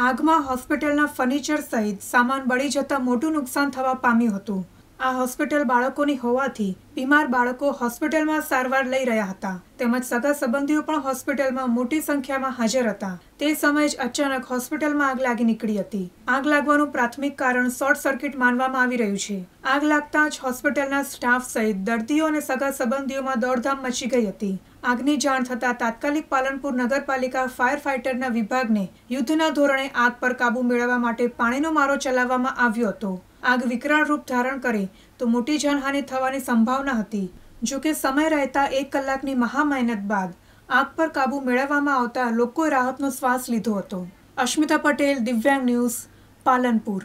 આગમાં હોસ્પિટલના ફર્નિચર સહિત સામાન બળી જતાં મોટું નુકસાન થવા પામ્યું હતું આ હોસ્પિટલ બાળકોની હોવાથી બીમાર બાળકો હોસ્પિટલમાં સારવાર લઈ રહ્યા હતા તેમજ સગા સંબંધીઓ પણ હોસ્પિટલમાં મોટી સંખ્યામાં હાજર હતા તે સમયે જ અચાનક હોસ્પિટલમાં આગ લાગી નીકળી હતી આગ લાગવાનું પ્રાથમિક કારણ શોર્ટ સર્કિટ માનવામાં આવી રહ્યું છે આગ લાગતા જ હોસ્પિટલના સ્ટાફ સહિત દર્દીઓ અને સગા સંબંધીઓમાં દોડધામ મચી ગઈ હતી આગની જાણ થતાં તાત્કાલિક પાલનપુર નગરપાલિકા ફાયર ફાઇટરના વિભાગને યુદ્ધના ધોરણે આગ પર કાબૂ મેળવવા માટે પાણીનો મારો ચલાવવામાં આવ્યો હતો આગ વિકરાળ રૂપ ધારણ કરે તો મોટી જાનહાનિ થવાની સંભાવના હતી જો કે સમય રહેતા એક કલાકની મહા મહેનત બાદ આગ પર કાબુ મેળવવામાં આવતા લોકોએ રાહતનો શ્વાસ લીધો હતો અશ્મિતા પટેલ દિવ્યાંગ ન્યૂઝ પાલનપુર